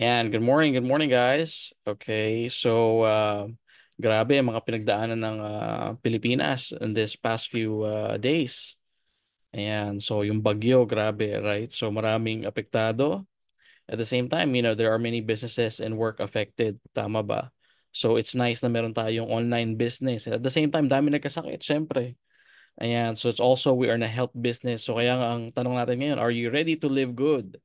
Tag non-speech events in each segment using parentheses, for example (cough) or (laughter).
Ayan, good morning, good morning guys. Okay, so uh, grabe mga pinagdaanan ng uh, Pilipinas in this past few uh, days. Ayan, so yung bagyo, grabe, right? So maraming apektado. At the same time, you know, there are many businesses and work affected. Tama ba? So it's nice na meron tayong online business. At the same time, dami nagkasakit, syempre. Ayan, so it's also we are in a health business. So kaya nga ang tanong natin ngayon, are you ready to live good?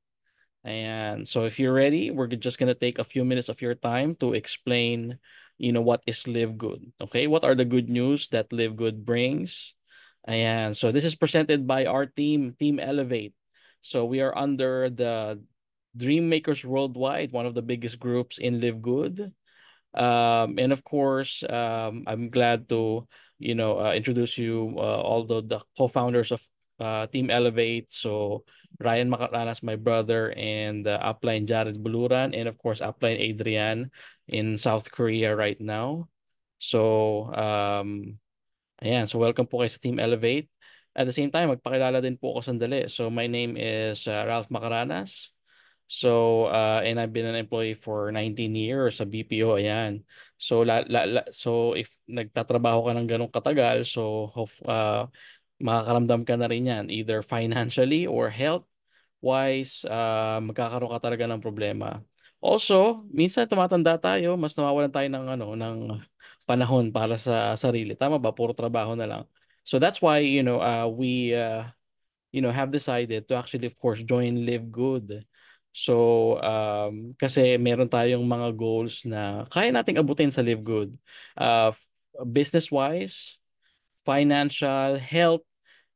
And so if you're ready, we're just going to take a few minutes of your time to explain, you know, what is Live Good. Okay, what are the good news that Live Good brings? And so this is presented by our team, Team Elevate. So we are under the Dream Makers Worldwide, one of the biggest groups in Live Good. Um, and of course, um, I'm glad to, you know, uh, introduce you uh, all the, the co-founders of uh, Team Elevate. So Ryan Makaranas, my brother, and uh, upline Jared Buluran, and of course upline Adrian in South Korea right now. So um, ayan, so welcome po kayo sa Team Elevate. At the same time, magpakilala din po ako sandali. So my name is uh, Ralph Makaranas. So uh, and I've been an employee for 19 years sa BPO ayan. So la, la, la so if nagtatrabaho ka ng ganong katagal, so hope, uh, makakaramdam ka na rin yan either financially or health wise uh, ah, magkakaroon ka talaga ng problema also minsan tumatanda tayo mas nawawalan tayo ng ano ng panahon para sa sarili tama ba puro trabaho na lang so that's why you know uh, we uh, you know have decided to actually of course join live good So, um, kasi meron tayong mga goals na kaya nating abutin sa Live Good. Uh, business-wise, financial health.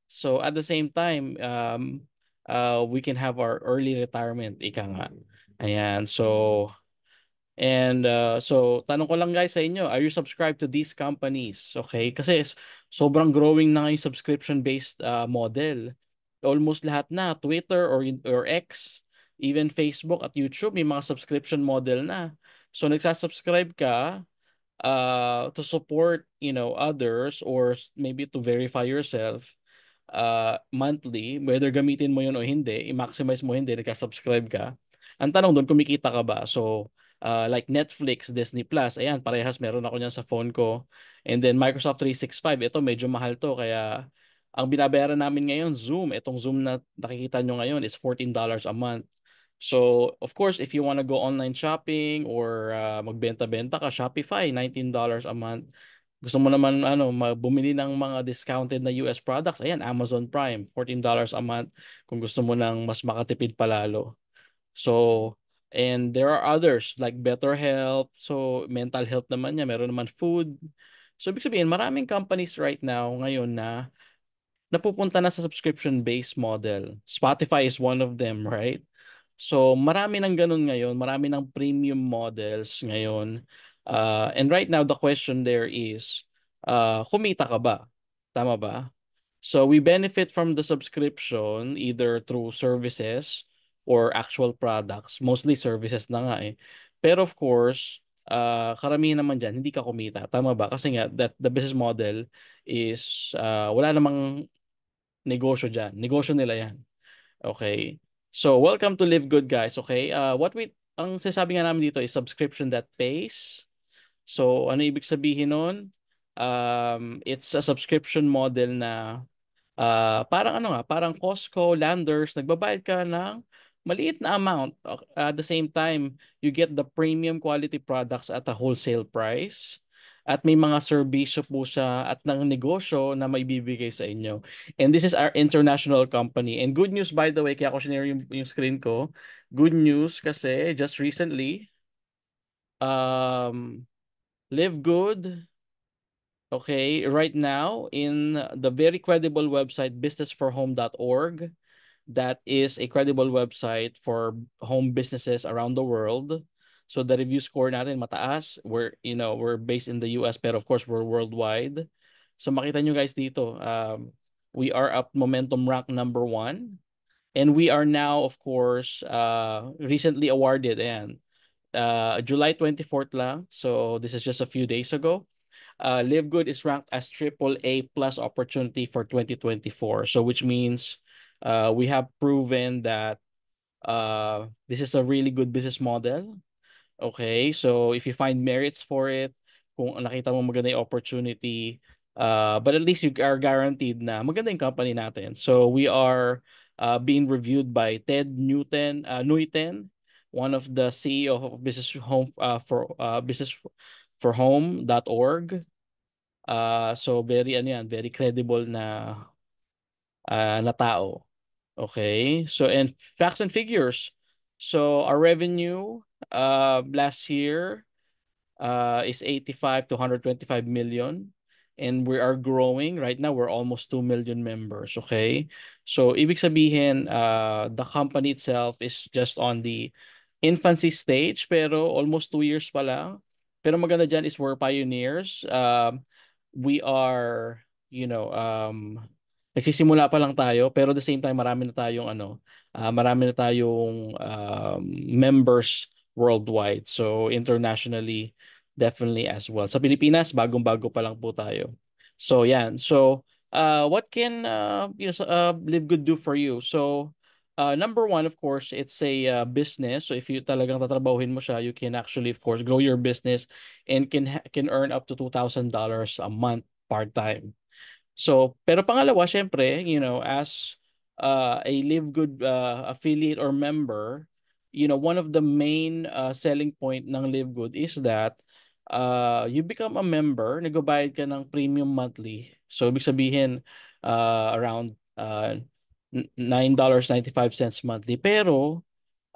So at the same time, um, uh, we can have our early retirement, ika nga. Ayan, so, and uh, so, tanong ko lang guys sa inyo, are you subscribed to these companies? Okay, kasi sobrang growing na yung subscription-based uh, model. Almost lahat na, Twitter or, or X, even Facebook at YouTube, may mga subscription model na. So, nagsasubscribe ka, uh, to support you know others or maybe to verify yourself uh, monthly, whether gamitin mo yun o hindi, i-maximize mo hindi, nagka-subscribe ka. Ang tanong doon, kumikita ka ba? So, uh, like Netflix, Disney Plus, ayan, parehas meron ako niyan sa phone ko. And then Microsoft 365, ito medyo mahal to, kaya ang binabayaran namin ngayon, Zoom. Itong Zoom na nakikita nyo ngayon is $14 a month. So, of course, if you want to go online shopping or uh, magbenta-benta ka, Shopify, $19 a month. Gusto mo naman ano, bumili ng mga discounted na US products, ayan, Amazon Prime, $14 a month kung gusto mo ng mas makatipid palalo. So, and there are others like BetterHelp, so mental health naman niya, meron naman food. So, ibig sabihin, maraming companies right now ngayon na napupunta na sa subscription-based model. Spotify is one of them, right? So marami ng ganun ngayon, marami ng premium models ngayon. Uh, and right now the question there is, uh, kumita ka ba? Tama ba? So we benefit from the subscription either through services or actual products, mostly services na nga eh. Pero of course, uh, karamihan naman dyan, hindi ka kumita. Tama ba? Kasi nga, that the business model is uh, wala namang negosyo dyan. Negosyo nila yan. Okay? So, welcome to Live Good, guys. Okay, uh, what we, ang sasabi nga namin dito is subscription that pays. So, ano ibig sabihin nun? Um, it's a subscription model na uh, parang ano nga, parang Costco, Landers, nagbabayad ka ng maliit na amount. At the same time, you get the premium quality products at a wholesale price at may mga serbisyo po siya at ng negosyo na maibibigay sa inyo. And this is our international company. And good news by the way, kaya ako sinare yung, yung screen ko. Good news kasi just recently, um, Live Good, okay, right now in the very credible website businessforhome.org, that is a credible website for home businesses around the world So the review score natin mataas. We're, you know, we're based in the US but of course we're worldwide. So makita nyo guys dito, um, we are up momentum rank number one. And we are now, of course, uh, recently awarded. and uh, July 24th lang. So this is just a few days ago. Uh, Live Good is ranked as triple A plus opportunity for 2024. So which means uh, we have proven that uh, this is a really good business model. Okay, so if you find merits for it, kung nakita mo maganda yung opportunity, uh, but at least you are guaranteed na maganda yung company natin. So we are uh, being reviewed by Ted Newton, uh, Newton, one of the CEO of Business Home uh, for uh, Business for Home.org. Uh, so very ano yan, very credible na uh, na tao. Okay? So and facts and figures. So our revenue uh, last year uh, is 85 to 125 million and we are growing right now we're almost 2 million members okay so ibig sabihin uh, the company itself is just on the infancy stage pero almost 2 years pa lang pero maganda dyan is we're pioneers uh, we are you know um nagsisimula pa lang tayo pero at the same time marami na tayong ano uh, marami na tayong uh, members worldwide. So internationally, definitely as well. Sa Pilipinas, bagong-bago pa lang po tayo. So yan. So uh, what can uh, you know, uh, Live Good do for you? So uh, number one, of course, it's a uh, business. So if you talagang tatrabahuhin mo siya, you can actually, of course, grow your business and can can earn up to $2,000 a month part-time. So, pero pangalawa, syempre, you know, as uh, a Live Good uh, affiliate or member, you know, one of the main uh, selling point ng Live Good is that uh, you become a member, nagbabayad ka ng premium monthly. So, ibig sabihin, uh, around uh, $9.95 monthly. Pero,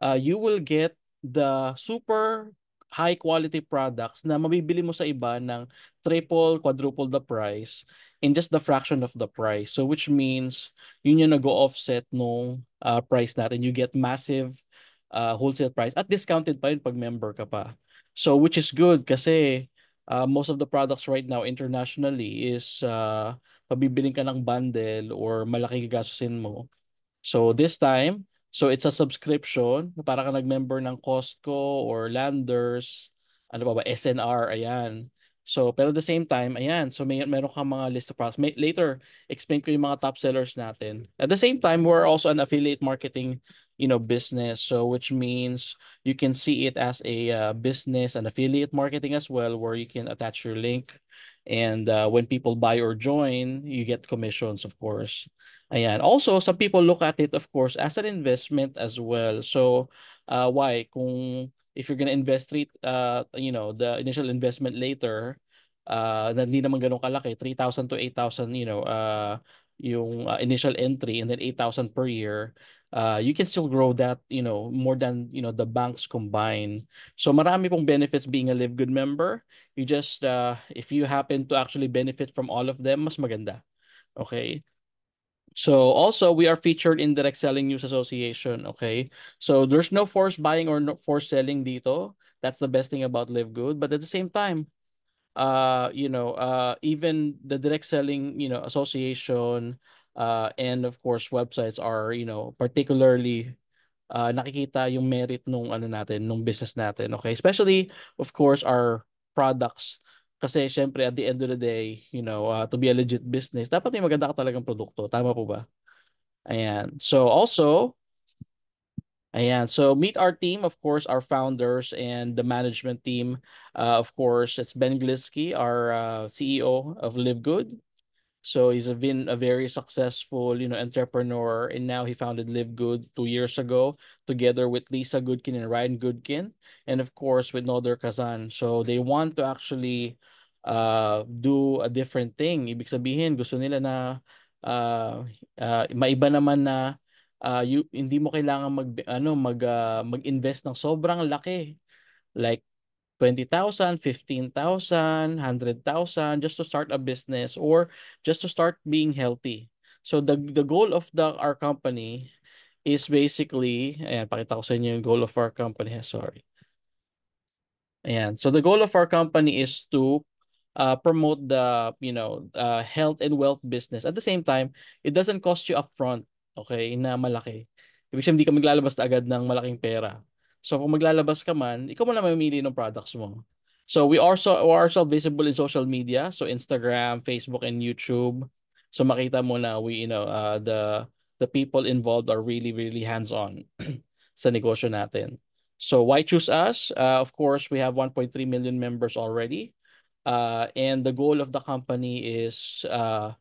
uh, you will get the super high quality products na mabibili mo sa iba ng triple, quadruple the price in just the fraction of the price. So which means yun yung nag-offset nung uh, price natin. You get massive uh, wholesale price at discounted pa yun pag member ka pa. So which is good kasi uh, most of the products right now internationally is uh, ah, pabibiling ka ng bundle or malaki gagastusin mo. So this time, so it's a subscription para ka nag-member ng Costco or Landers, ano pa ba, SNR, ayan. So, pero at the same time, ayan, so may meron kang mga list of products. May, later, explain ko yung mga top sellers natin. At the same time, we're also an affiliate marketing you know business so which means you can see it as a uh, business and affiliate marketing as well where you can attach your link and uh, when people buy or join you get commissions of course and also some people look at it of course as an investment as well so uh, why kung if you're gonna invest it, uh, you know the initial investment later uh, na hindi naman ganun kalaki 3,000 to 8,000 you know uh, yung uh, initial entry and then 8,000 per year Ah, you can still grow that, you know, more than, you know, the banks combine. So marami pong benefits being a Live Good member. You just, uh, if you happen to actually benefit from all of them, mas maganda. Okay. So also we are featured in Direct Selling News Association, okay? So there's no forced buying or no forced selling dito. That's the best thing about Live Good, but at the same time, uh you know, uh even the Direct Selling, you know, Association Uh, and of course, websites are, you know, particularly uh, nakikita yung merit nung ano natin, nung business natin. Okay? Especially, of course, our products. Kasi syempre at the end of the day, you know, uh, to be a legit business, dapat may maganda ka talagang produkto. Tama po ba? Ayan. So also, Ayan. So meet our team, of course, our founders and the management team. Uh, of course, it's Ben Glisky, our uh, CEO of Live Good. So he's been a very successful, you know, entrepreneur, and now he founded Live Good two years ago, together with Lisa Goodkin and Ryan Goodkin, and of course with Noder Kazan. So they want to actually uh, do a different thing. Ibig sabihin, gusto nila na uh, uh, maiba naman na uh, you, hindi mo kailangan mag ano mag uh, mag-invest ng sobrang laki like 20,000, 15,000, 100,000 just to start a business or just to start being healthy. So the the goal of the our company is basically, ayan, pakita ko sa inyo yung goal of our company. Sorry. Ayan. So the goal of our company is to uh, promote the, you know, uh, health and wealth business. At the same time, it doesn't cost you upfront, okay, na malaki. Ibig sabihin, hindi ka maglalabas agad ng malaking pera. So kung maglalabas ka man, ikaw mo na mamili ng products mo. So we also we are also visible in social media, so Instagram, Facebook and YouTube. So makita mo na we you know uh, the the people involved are really really hands-on (clears throat) sa negosyo natin. So why choose us? Uh, of course, we have 1.3 million members already. Uh, and the goal of the company is uh,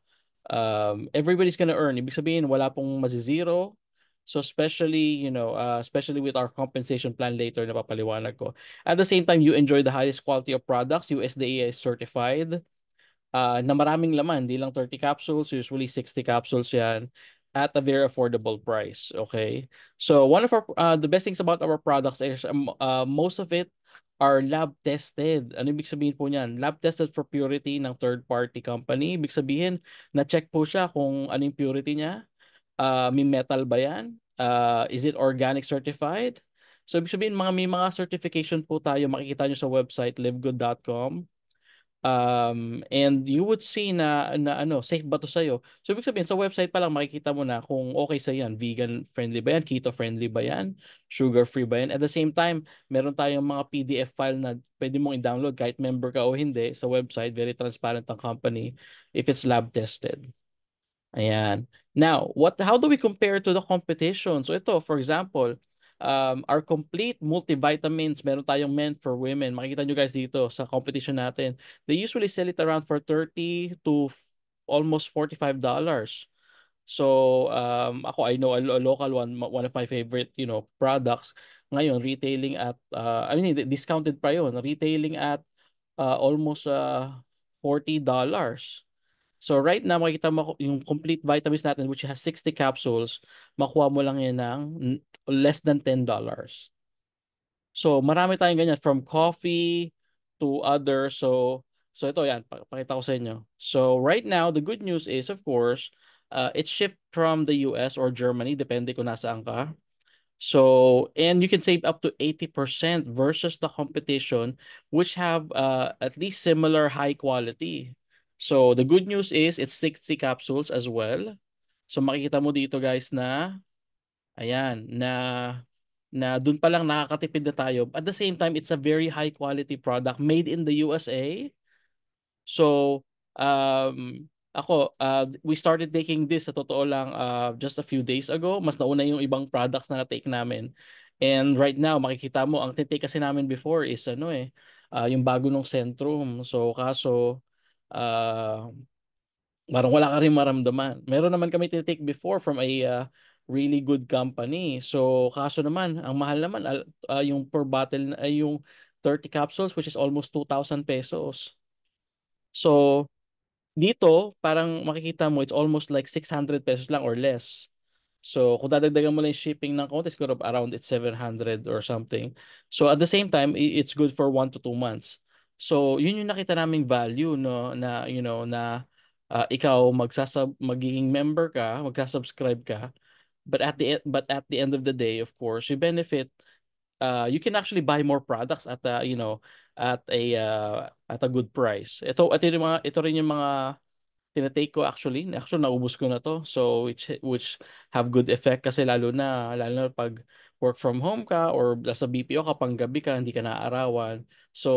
um, everybody's gonna earn. Ibig sabihin, wala pong mazizero, So especially, you know, uh, especially with our compensation plan later na papaliwanag ko. At the same time, you enjoy the highest quality of products. USDA is certified uh, na maraming laman, hindi lang 30 capsules, usually 60 capsules yan at a very affordable price, okay? So one of our, uh, the best things about our products is um, uh, most of it are lab tested. Ano ibig sabihin po niyan? Lab tested for purity ng third party company. Ibig sabihin, na-check po siya kung ano yung purity niya, uh, may metal ba yan? Uh, is it organic certified? So, ibig sabihin, mga, may mga certification po tayo. Makikita nyo sa website, livegood.com. Um, and you would see na, na ano, safe ba to sa'yo? So, ibig sabihin, sa website pa lang makikita mo na kung okay sa yan. Vegan-friendly ba yan? Keto-friendly ba yan? Sugar-free ba yan? At the same time, meron tayong mga PDF file na pwede mong i-download kahit member ka o hindi sa website. Very transparent ang company if it's lab-tested. Ayan. Now, what how do we compare to the competition? So ito, for example, um, our complete multivitamins, meron tayong men for women. Makikita nyo guys dito sa competition natin. They usually sell it around for 30 to almost $45. So, um, ako, I know a, a local one, one of my favorite, you know, products. Ngayon, retailing at, uh, I mean, discounted pa yun. Retailing at uh, almost uh, $40. So right now, makikita mo yung complete vitamins natin which has 60 capsules, makuha mo lang yan ng less than $10. So marami tayong ganyan from coffee to other. So so ito yan, pakita ko sa inyo. So right now, the good news is of course, uh, it's shipped from the US or Germany, depende kung nasaan ka. So, and you can save up to 80% versus the competition which have uh, at least similar high quality. So the good news is it's 60 capsules as well. So makikita mo dito guys na ayan na na doon pa lang nakakatipid na tayo. At the same time, it's a very high quality product made in the USA. So, um, ako, uh, we started taking this sa totoo lang uh, just a few days ago. Mas nauna yung ibang products na na-take namin. And right now, makikita mo, ang titake kasi namin before is ano eh, uh, yung bago ng Centrum. So, kaso, uh, parang wala ka rin maramdaman. Meron naman kami tinitake before from a uh, really good company. So kaso naman, ang mahal naman uh, yung per bottle uh, yung 30 capsules which is almost 2,000 pesos. So dito, parang makikita mo it's almost like 600 pesos lang or less. So kung dadagdagan mo lang yung shipping ng konti, siguro around it's 700 or something. So at the same time, it's good for 1 to 2 months. So, yun yung nakita naming value no na you know na uh, ikaw magsasub magiging member ka, magsa-subscribe ka. But at the e, but at the end of the day, of course, you benefit uh, you can actually buy more products at a, you know at a uh, at a good price. Ito at yung mga ito rin yung mga tinatake ko actually. Actually naubos ko na to. So which which have good effect kasi lalo na lalo na pag work from home ka or nasa BPO ka pang gabi ka hindi ka naaarawan so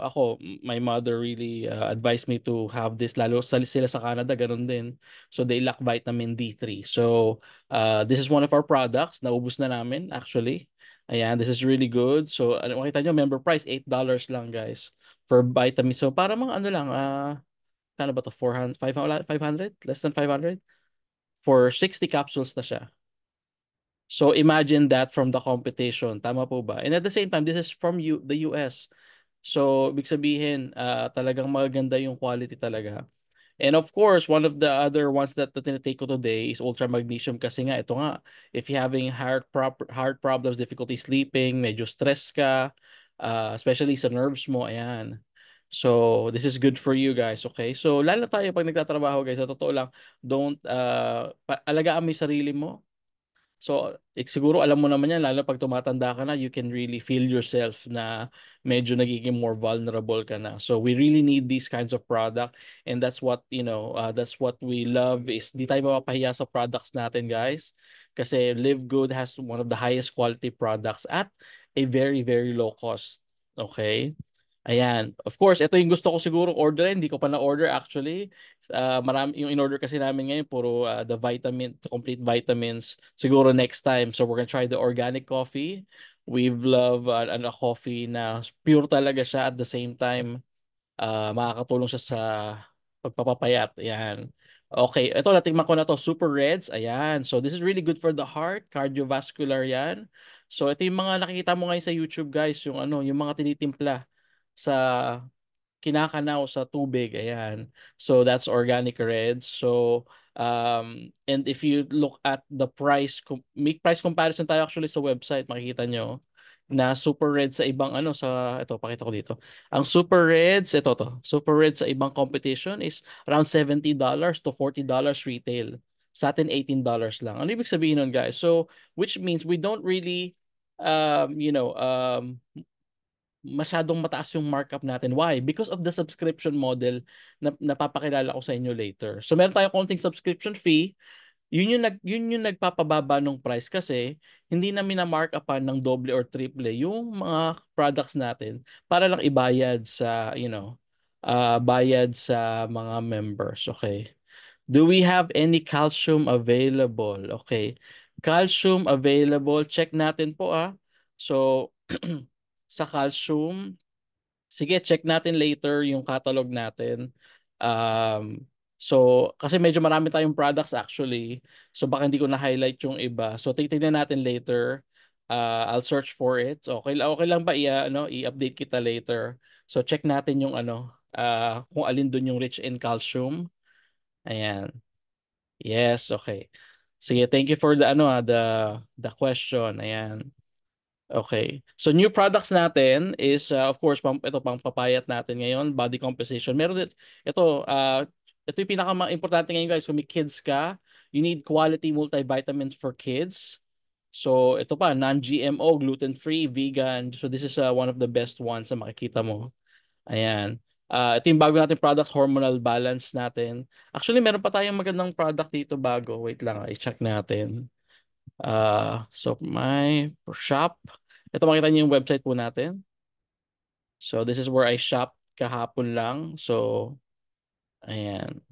ako my mother really uh, advised me to have this lalo sila sa Canada ganun din so they lack vitamin D3 so uh, this is one of our products naubos na namin actually ayan this is really good so ano makita nyo member price $8 lang guys for vitamin so para mga ano lang uh, ano ba to 400 500 500 less than 500 for 60 capsules na siya So imagine that from the competition. Tama po ba? And at the same time, this is from you, the US. So big sabihin, uh, talagang maganda yung quality talaga. And of course, one of the other ones that, that tinitake ko today is ultra magnesium kasi nga, ito nga, if you're having heart, prop- heart problems, difficulty sleeping, medyo stress ka, uh, especially sa nerves mo, ayan. So, this is good for you guys, okay? So, lalo tayo pag nagtatrabaho, guys, sa totoo lang, don't, uh, alagaan mo yung sarili mo, So, ik, eh, siguro alam mo naman yan, lalo pag tumatanda ka na, you can really feel yourself na medyo nagiging more vulnerable ka na. So, we really need these kinds of product and that's what, you know, uh, that's what we love is di tayo mapapahiya sa products natin, guys. Kasi Live Good has one of the highest quality products at a very, very low cost. Okay? Ayan. Of course, ito yung gusto ko siguro order. Hindi ko pa na-order actually. Uh, marami, yung in-order kasi namin ngayon, puro uh, the vitamin, the complete vitamins. Siguro next time. So we're gonna try the organic coffee. We've love uh, ano, coffee na pure talaga siya at the same time. Uh, makakatulong siya sa pagpapapayat. Ayan. Okay, ito natikman ko na to, super reds. Ayan. So this is really good for the heart, cardiovascular 'yan. So ito yung mga nakikita mo ngayon sa YouTube guys, yung ano, yung mga tinitimpla sa kinakanaw sa tubig, ayan. So that's organic reds. So um and if you look at the price make price comparison tayo actually sa website makikita nyo na super red sa ibang ano sa ito pakita ko dito. Ang super reds ito to. Super red sa ibang competition is around $70 to $40 retail. Sa atin $18 lang. Ano ibig sabihin nun guys? So which means we don't really um you know um masyadong mataas yung markup natin. Why? Because of the subscription model na napapakilala ko sa inyo later. So meron tayong konting subscription fee. Yun yung, nag, yun yung nagpapababa ng price kasi hindi na minamarkupan ng doble or triple yung mga products natin para lang ibayad sa, you know, uh, bayad sa mga members. Okay. Do we have any calcium available? Okay. Calcium available. Check natin po ah. So, (clears throat) sa calcium. Sige, check natin later yung catalog natin. Um, so, kasi medyo marami tayong products actually. So, baka hindi ko na-highlight yung iba. So, titignan natin later. Uh, I'll search for it. Okay, okay lang ba i, ano, i-update kita later? So, check natin yung ano, uh, kung alin dun yung rich in calcium. Ayan. Yes, okay. Sige, thank you for the ano ah, the the question. Ayan. Okay. So new products natin is uh, of course pang, ito pang papayat natin ngayon, body composition. Meron dito ito uh, ito yung pinaka-importante ngayon guys, kung may kids ka, you need quality multivitamins for kids. So ito pa, non-GMO, gluten-free, vegan. So this is uh, one of the best ones na makikita mo. Ayan. Uh, ito yung bago natin product, hormonal balance natin. Actually, meron pa tayong magandang product dito bago. Wait lang, ah, i-check natin. Uh, so my shop. Ito makita niyo yung website po natin. So this is where I shop kahapon lang. So ayan.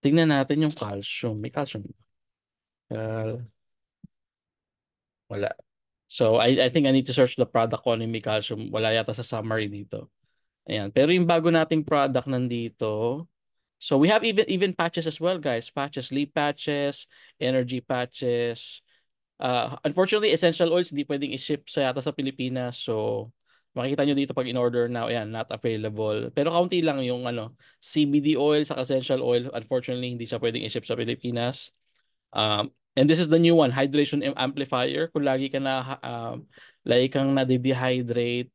Tingnan natin yung calcium. May calcium. Uh, wala. So I I think I need to search the product ko ano ni calcium. Wala yata sa summary dito. Ayan. Pero yung bago nating product nandito. So we have even even patches as well, guys. Patches, leaf patches, energy patches, Uh, unfortunately, essential oils hindi pwedeng i-ship sa yata sa Pilipinas. So, makikita nyo dito pag in-order now, oh, ayan, not available. Pero kaunti lang yung ano, CBD oil sa essential oil. Unfortunately, hindi siya pwedeng i-ship sa Pilipinas. Um, and this is the new one, hydration amplifier. Kung lagi ka na, um, like kang nade-dehydrate,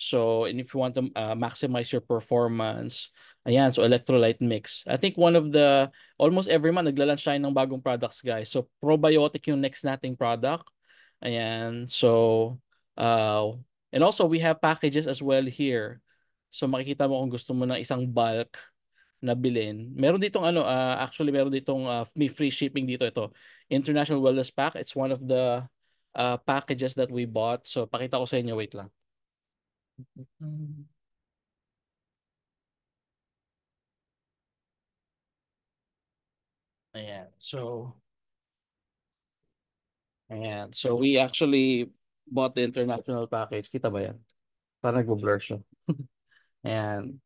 So, and if you want to uh, maximize your performance, ayan, so electrolyte mix. I think one of the, almost every month, naglalunch tayo ng bagong products, guys. So, probiotic yung next nating product. Ayan, so, uh, and also we have packages as well here. So, makikita mo kung gusto mo ng isang bulk na bilhin. Meron ditong ano, uh, actually meron ditong uh, may free shipping dito ito. International Wellness Pack, it's one of the uh, packages that we bought. So, pakita ko sa inyo, wait lang. Mm-hmm. Ayan, so Ayan, so we actually bought the international package. Kita ba yan? Parang nagbo-blur siya. Ayan. (laughs)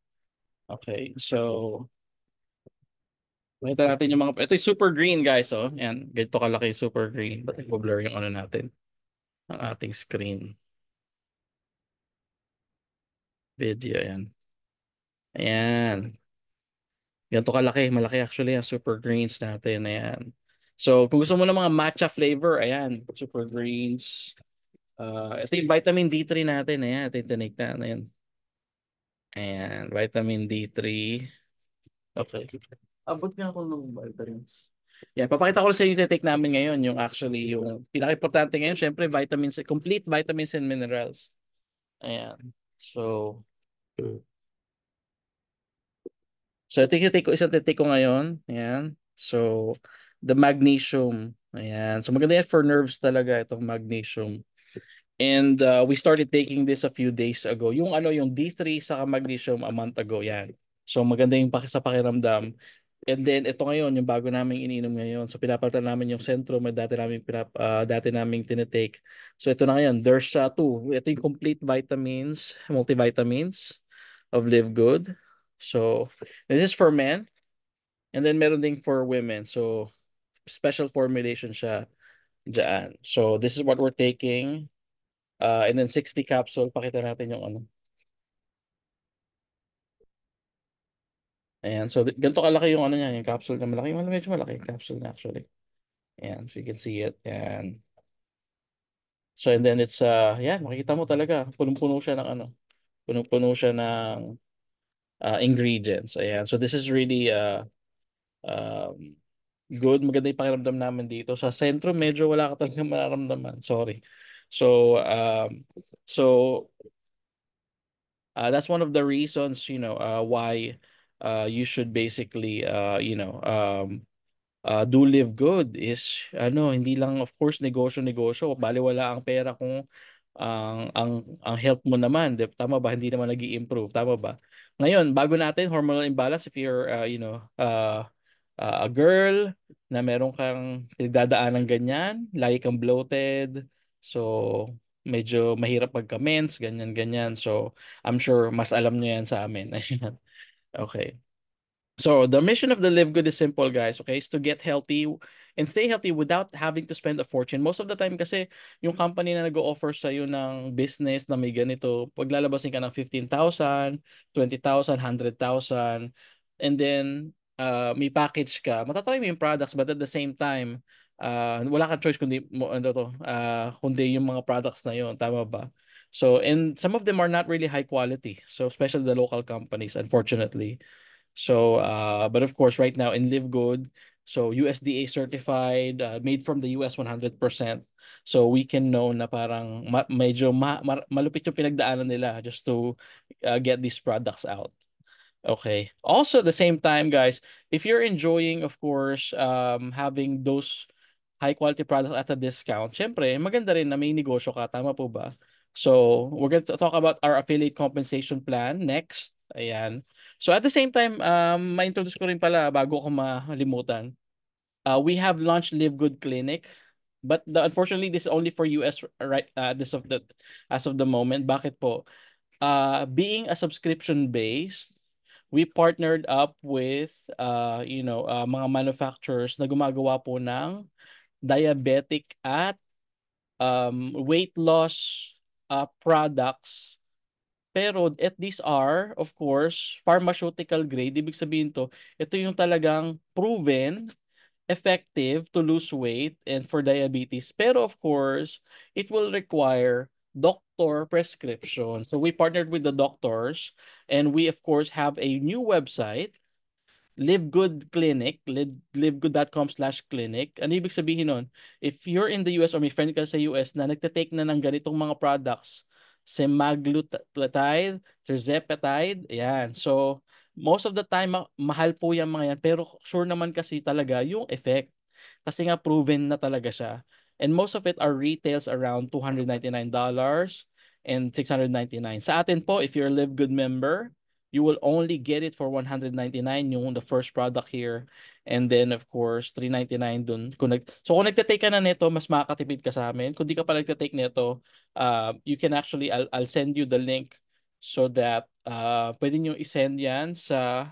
Okay, so Makita natin yung mga... Ito yung super green, guys. Oh. Yan, ganito kalaki yung super green. Ba't nagbo-blur yung ano natin? Ang ating screen. Video, yan. Ayan. Ganito kalaki. Malaki actually ang super greens natin. Ayan. So, kung gusto mo ng mga matcha flavor, ayan. Super greens. Uh, ito yung vitamin D3 natin. Ayan. Ito yung tinake Ayan. Ayan. Vitamin D3. Okay. Abot nga ako ng vitamins. Yeah, papakita ko sa inyo yung take namin ngayon, yung actually, yung pinaka-importante ngayon, syempre, vitamins, complete vitamins and minerals. Ayan. So, hmm. so ito yung take ko, isang take ko ngayon. Ayan. So, the magnesium. Ayan. So, maganda yan for nerves talaga itong magnesium. And uh, we started taking this a few days ago. Yung ano, yung D3 sa magnesium a month ago. Yan. So, maganda yung paki sa pakiramdam. And then ito ngayon yung bago naming iniinom ngayon. So pinapalitan namin yung sentro may dati namin pinap, uh, dati naming tinetake. So ito na ngayon, there's uh, two. Ito yung complete vitamins, multivitamins of Live Good. So this is for men. And then meron ding for women. So special formulation siya diyan. So this is what we're taking. Uh, and then 60 capsule. Pakita natin yung ano. Ayan, so ganito kalaki yung ano niya, yung capsule niya malaki. Well, medyo malaki yung capsule niya actually. Ayan, so you can see it. Ayan. So and then it's, uh, yan, makikita mo talaga, punong-puno siya ng ano, punong-puno siya ng uh, ingredients. Ayan, so this is really uh, um, good. Maganda yung pakiramdam namin dito. Sa sentro, medyo wala ka talaga (laughs) mararamdaman. Sorry. So, um, so uh, that's one of the reasons, you know, uh, why uh, you should basically uh, you know um, uh, do live good is ano hindi lang of course negosyo negosyo bali wala ang pera kung ang ang ang health mo naman tama ba hindi naman nag-improve tama ba ngayon bago natin hormonal imbalance if you're uh, you know uh, uh, a girl na meron kang pinagdadaan ng ganyan lagi kang bloated so medyo mahirap pagka-mens ganyan ganyan so I'm sure mas alam niyo yan sa amin (laughs) Okay. So the mission of the Live Good is simple, guys. Okay, is to get healthy and stay healthy without having to spend a fortune. Most of the time kasi yung company na nag-o-offer sa iyo ng business na may ganito, paglalabasin ka ng 15,000, 20,000, 100,000 and then uh, may package ka. Matatry mo yung products but at the same time, uh, wala kang choice kundi ano to, uh, kundi yung mga products na yon, tama ba? So and some of them are not really high quality. So especially the local companies, unfortunately. So uh, but of course, right now in Live Good, so USDA certified, uh, made from the US 100%. So we can know na parang ma- medyo ma- ma- malupit yung pinagdaanan nila just to uh, get these products out. Okay. Also, at the same time, guys, if you're enjoying, of course, um, having those high quality products at a discount, syempre, maganda rin na may negosyo ka. Tama po ba? So, we're going to talk about our affiliate compensation plan next. Ayan. So, at the same time, um, ma-introduce ko rin pala bago ko malimutan. Uh, we have launched Live Good Clinic. But the, unfortunately, this is only for US right uh, this of the as of the moment. Bakit po? Uh, being a subscription based, we partnered up with uh, you know uh, mga manufacturers na gumagawa po ng diabetic at um, weight loss uh, products. Pero at these are, of course, pharmaceutical grade. Ibig sabihin to, ito yung talagang proven effective to lose weight and for diabetes. Pero of course, it will require doctor prescription. So we partnered with the doctors and we of course have a new website Live Clinic, livegood.com slash clinic. Ano ibig sabihin nun? If you're in the US or may friend ka sa US na nagtatake na ng ganitong mga products, semaglutide, terzepatide, ayan. So, most of the time, ma- mahal po yan mga yan. Pero sure naman kasi talaga yung effect. Kasi nga proven na talaga siya. And most of it are retails around $299 and $699. Sa atin po, if you're a Live Good member, you will only get it for 199 yung the first product here and then of course 399 dun kung so kung nagte-take ka na nito mas makakatipid ka sa amin kung di ka pa nagte-take nito uh, you can actually I'll, I'll send you the link so that uh, pwede nyo i-send yan sa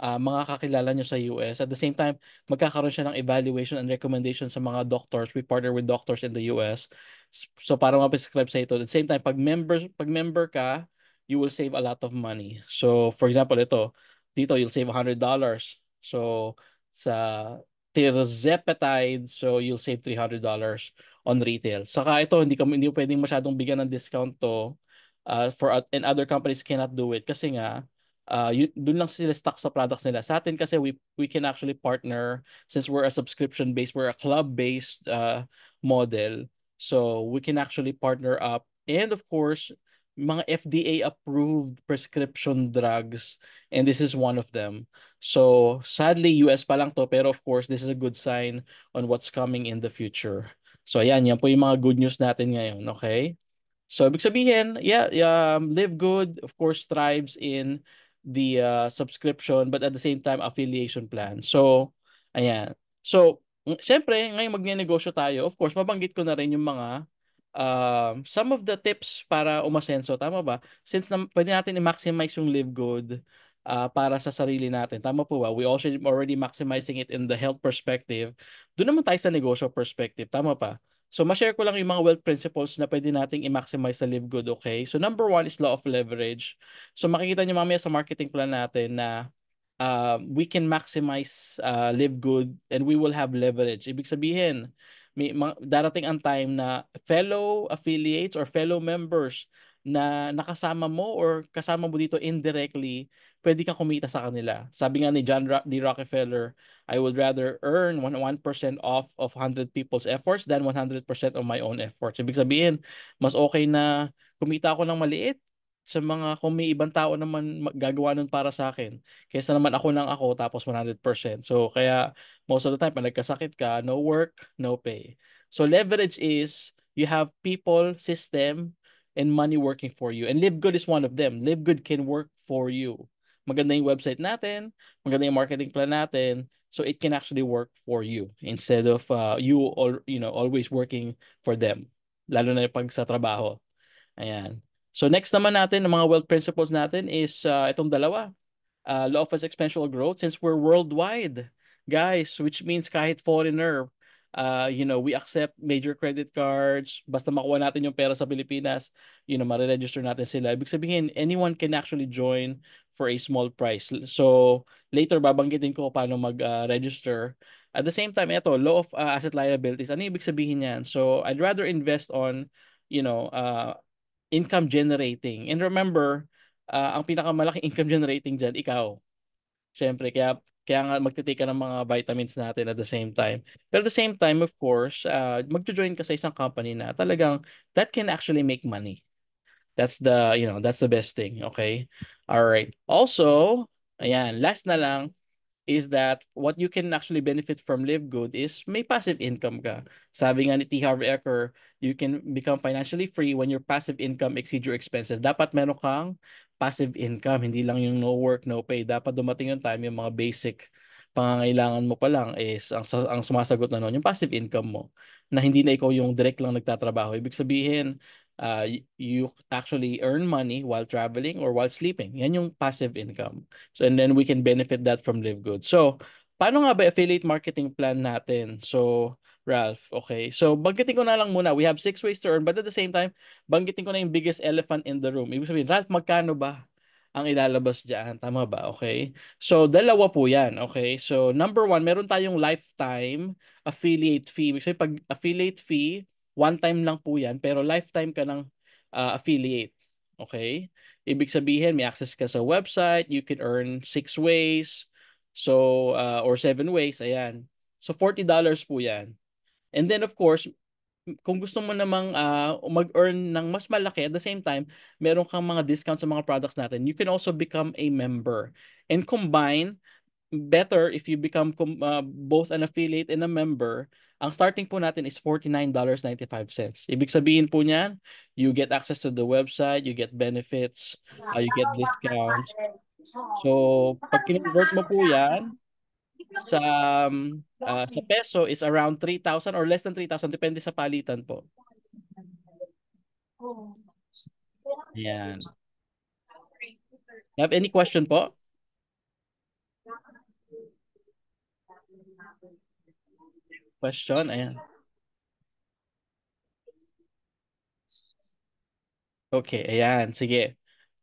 uh, mga kakilala nyo sa US at the same time magkakaroon siya ng evaluation and recommendation sa mga doctors we partner with doctors in the US so para ma-prescribe sa ito at the same time pag member pag member ka you will save a lot of money. So for example, ito, dito you'll save $100. So sa tirzepatide, so you'll save $300 on retail. Saka ito, hindi, ka, hindi pwedeng masyadong bigyan ng discount to uh, for, and other companies cannot do it kasi nga, uh, ah, you, dun lang sila stuck sa products nila. Sa atin kasi we, we can actually partner since we're a subscription-based, we're a club-based uh, ah, model. So we can actually partner up. And of course, mga FDA approved prescription drugs and this is one of them. So sadly US pa lang to pero of course this is a good sign on what's coming in the future. So ayan, yan po yung mga good news natin ngayon, okay? So ibig sabihin, yeah, um, live good of course thrives in the uh, subscription but at the same time affiliation plan. So ayan. So mm, syempre, ngayong magne-negosyo tayo, of course mabanggit ko na rin yung mga um, some of the tips para umasenso, tama ba? Since na, pwede natin i-maximize yung live good uh, ah, para sa sarili natin, tama po ba? We also already maximizing it in the health perspective. Doon naman tayo sa negosyo perspective, tama pa? So, ma-share ko lang yung mga wealth principles na pwede nating i-maximize sa live good, okay? So, number one is law of leverage. So, makikita nyo mamaya sa marketing plan natin na uh, we can maximize uh, live good and we will have leverage. Ibig sabihin, may darating ang time na fellow affiliates or fellow members na nakasama mo or kasama mo dito indirectly, pwede kang kumita sa kanila. Sabi nga ni John Ro- D. Rockefeller, I would rather earn 1% off of 100 people's efforts than 100% of my own efforts. Ibig sabihin, mas okay na kumita ako ng maliit sa mga kung may ibang tao naman gagawa nun para sa akin kaysa naman ako lang ako tapos 100%. So kaya most of the time pag nagkasakit ka, no work, no pay. So leverage is you have people, system, and money working for you. And Live Good is one of them. Live Good can work for you. Maganda yung website natin, maganda yung marketing plan natin, so it can actually work for you instead of uh, you all you know always working for them. Lalo na pag sa trabaho. Ayan. So next naman natin, ng mga wealth principles natin is uh, itong dalawa. Uh, law of exponential growth since we're worldwide, guys, which means kahit foreigner, uh, you know, we accept major credit cards, basta makuha natin yung pera sa Pilipinas, you know, mare-register natin sila. Ibig sabihin, anyone can actually join for a small price. So later, babanggitin ko paano mag-register. Uh, At the same time, ito, law of uh, asset liabilities. Ano ibig sabihin yan? So I'd rather invest on, you know, uh, income generating. And remember, uh, ang pinakamalaki income generating dyan, ikaw. Siyempre, kaya, kaya nga magtitake ka ng mga vitamins natin at the same time. But at the same time, of course, uh, magjo-join ka sa isang company na talagang that can actually make money. That's the, you know, that's the best thing, okay? All right. Also, ayan, last na lang, is that what you can actually benefit from live good is may passive income ka. Sabi nga ni T. Harv Eker, you can become financially free when your passive income exceeds your expenses. Dapat meron kang passive income, hindi lang yung no work, no pay. Dapat dumating yung time yung mga basic pangangailangan mo pa lang is ang, ang sumasagot na noon yung passive income mo na hindi na ikaw yung direct lang nagtatrabaho. Ibig sabihin, uh, you actually earn money while traveling or while sleeping. Yan yung passive income. So, and then we can benefit that from Live Good. So, paano nga ba affiliate marketing plan natin? So, Ralph, okay. So, banggitin ko na lang muna. We have six ways to earn, but at the same time, banggitin ko na yung biggest elephant in the room. Ibig sabihin, Ralph, magkano ba ang ilalabas dyan. Tama ba? Okay? So, dalawa po yan. Okay? So, number one, meron tayong lifetime affiliate fee. Ibig sabihin, pag affiliate fee, One time lang po yan, pero lifetime ka ng uh, affiliate. Okay? Ibig sabihin, may access ka sa website, you can earn six ways, so, uh, or seven ways, ayan. So, $40 po yan. And then, of course, kung gusto mo namang uh, mag-earn ng mas malaki, at the same time, meron kang mga discounts sa mga products natin, you can also become a member. And combine, better if you become uh, both an affiliate and a member, ang starting po natin is $49.95. Ibig sabihin po niyan, you get access to the website, you get benefits, uh, you get discounts. So, pag kinonvert mo po yan, sa um, uh, sa peso is around 3,000 or less than 3,000 depende sa palitan po. Ayan. You have any question po? question. Ayan. Okay, ayan. Sige.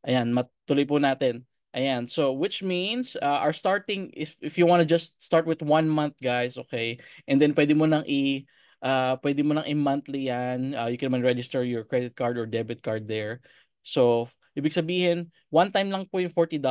Ayan, matuloy po natin. Ayan, so which means uh, our starting, if, if you want to just start with one month, guys, okay? And then pwede mo nang i- Uh, pwede mo nang i-monthly yan. Uh, you can man register your credit card or debit card there. So, ibig sabihin, one time lang po yung $40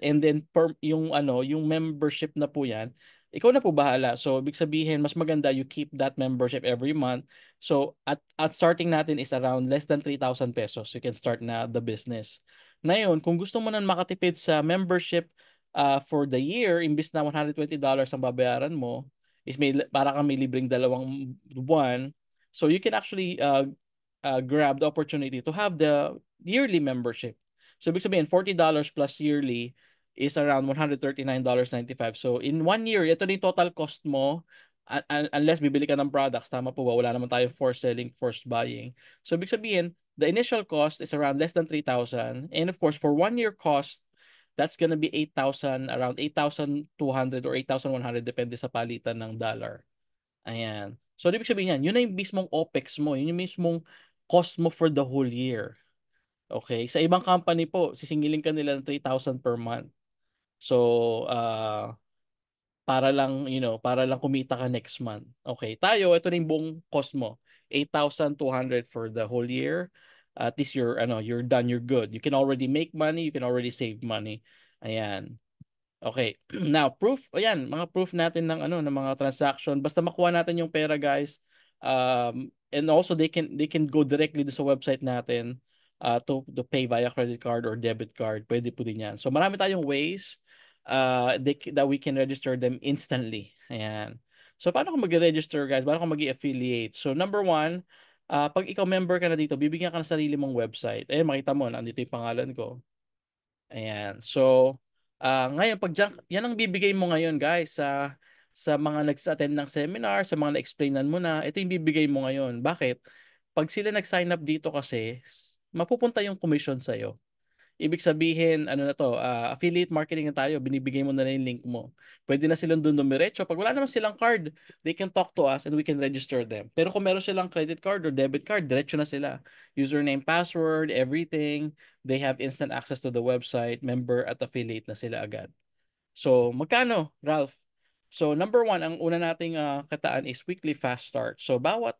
and then per, yung ano, yung membership na po yan ikaw na po bahala. So, ibig sabihin, mas maganda you keep that membership every month. So, at, at starting natin is around less than 3,000 pesos. You can start na the business. Ngayon, kung gusto mo nang makatipid sa membership uh, for the year, imbis na $120 ang babayaran mo, is may, para kang may libreng dalawang buwan. So, you can actually uh, uh, grab the opportunity to have the yearly membership. So, ibig sabihin, $40 plus yearly is around $139.95. So in one year, ito na yung total cost mo unless bibili ka ng products, tama po ba? Wala naman tayo forced selling, forced buying. So ibig sabihin, the initial cost is around less than 3,000. And of course, for one year cost, that's gonna be 8,000, around 8,200 or 8,100 depende sa palitan ng dollar. Ayan. So ibig sabihin yan, yun na yung mismong OPEX mo, yun yung mismong cost mo for the whole year. Okay? Sa ibang company po, sisingilin ka nila ng 3,000 per month. So, uh, para lang, you know, para lang kumita ka next month. Okay, tayo, ito na yung buong cost mo. 8,200 for the whole year. At least you're, ano, you're done, you're good. You can already make money, you can already save money. Ayan. Okay. (clears throat) Now, proof, ayan, mga proof natin ng, ano, ng mga transaction. Basta makuha natin yung pera, guys. Um, and also, they can, they can go directly sa website natin uh, to, to pay via credit card or debit card. Pwede po din yan. So, marami tayong ways uh, they, that we can register them instantly. Ayan. So, paano ka mag-register, guys? Paano ka mag-affiliate? So, number one, uh, pag ikaw member ka na dito, bibigyan ka ng sarili mong website. Ayan, makita mo, nandito yung pangalan ko. Ayan. So, uh, ngayon, pag dyan, yan ang bibigay mo ngayon, guys, sa sa mga nag-attend ng seminar, sa mga na-explainan mo na, ito yung bibigay mo ngayon. Bakit? Pag sila nag-sign up dito kasi, mapupunta yung commission sa'yo. Ibig sabihin, ano na to, uh, affiliate marketing na tayo, binibigay mo na lang yung link mo. Pwede na silang doon dumiretso. Pag wala naman silang card, they can talk to us and we can register them. Pero kung meron silang credit card or debit card, diretso na sila. Username, password, everything. They have instant access to the website, member at affiliate na sila agad. So, magkano, Ralph? So number one, ang una nating uh, kataan is weekly fast start. So bawat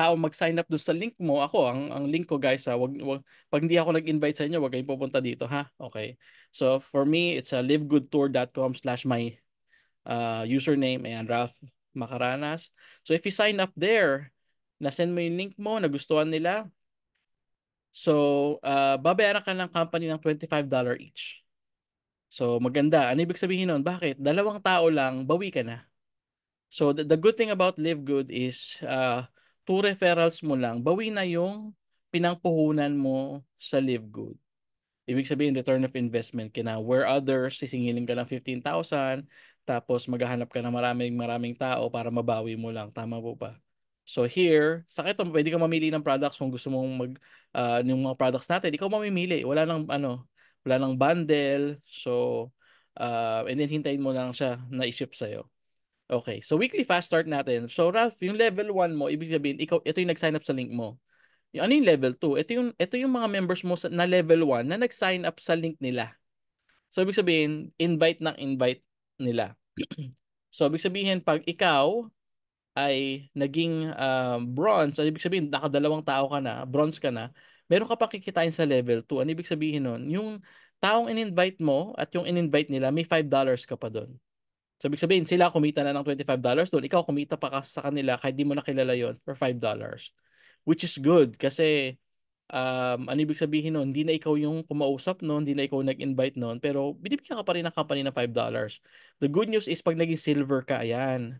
tao mag-sign up doon sa link mo, ako, ang, ang link ko guys, ha, ah, wag, wag, pag hindi ako nag-invite sa inyo, wag kayong pupunta dito ha. Okay. So for me, it's a ah, livegoodtour.com slash my uh, username and Ralph Makaranas. So if you sign up there, na-send mo yung link mo, nagustuhan nila, so uh, babayaran ka ng company ng $25 each. So maganda. Ano ibig sabihin nun? Bakit? Dalawang tao lang, bawi ka na. So the, the good thing about Live Good is uh, two referrals mo lang, bawi na yung pinangpuhunan mo sa live good. Ibig sabihin, return of investment ka na. Where others, sisingilin ka ng 15,000, tapos maghahanap ka ng maraming maraming tao para mabawi mo lang. Tama po ba? So here, sakit ito, pwede kang mamili ng products kung gusto mong mag, uh, yung mga products natin. Ikaw mamimili. Wala nang, ano, wala nang bundle. So, uh, and then hintayin mo lang siya na i-ship sa'yo. Okay, so weekly fast start natin. So Ralph, yung level 1 mo, ibig sabihin, ikaw, ito yung nag-sign up sa link mo. Yung, ano yung level 2? Ito yung, ito yung mga members mo sa, na level 1 na nag-sign up sa link nila. So ibig sabihin, invite ng invite nila. (clears throat) so ibig sabihin, pag ikaw ay naging uh, bronze, ano ibig sabihin, nakadalawang tao ka na, bronze ka na, meron ka pa kikitain sa level 2. Ano ibig sabihin nun? Yung taong in-invite mo at yung in-invite nila, may $5 ka pa doon. So, ibig sabihin, sila kumita na ng $25 doon. Ikaw kumita pa ka sa kanila kahit di mo nakilala yon for $5. Which is good kasi um, ano ibig sabihin nun, hindi na ikaw yung kumausap nun, hindi na ikaw nag-invite noon, pero binibigyan ka pa rin ng company ng $5. The good news is pag naging silver ka, ayan.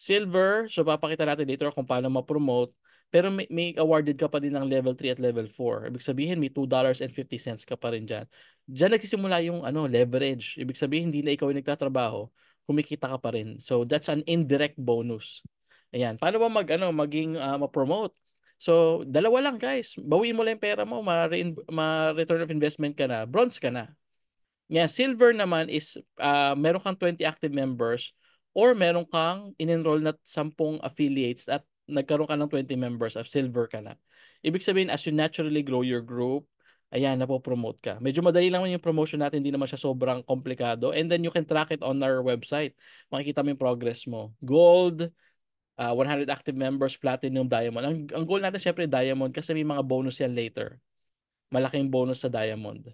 Silver, so papakita natin later kung paano ma-promote, pero may, may awarded ka pa din ng level 3 at level 4. Ibig sabihin, may $2.50 ka pa rin dyan. Diyan nagsisimula yung ano, leverage. Ibig sabihin, hindi na ikaw yung nagtatrabaho kumikita ka pa rin. So that's an indirect bonus. Ayan. Paano ba mag ano, maging uh, ma-promote? So, dalawa lang guys. Bawiin mo lang yung pera mo, ma-return of investment ka na, bronze ka na. Yeah, silver naman is uh, meron kang 20 active members or meron kang in-enroll na 10 affiliates at nagkaroon ka ng 20 members of silver ka na. Ibig sabihin, as you naturally grow your group, ayan, napopromote ka. Medyo madali lang yung promotion natin, hindi naman siya sobrang komplikado. And then you can track it on our website. Makikita mo yung progress mo. Gold, uh, ah, 100 active members, platinum, diamond. Ang, ang goal natin syempre diamond kasi may mga bonus yan later. Malaking bonus sa diamond.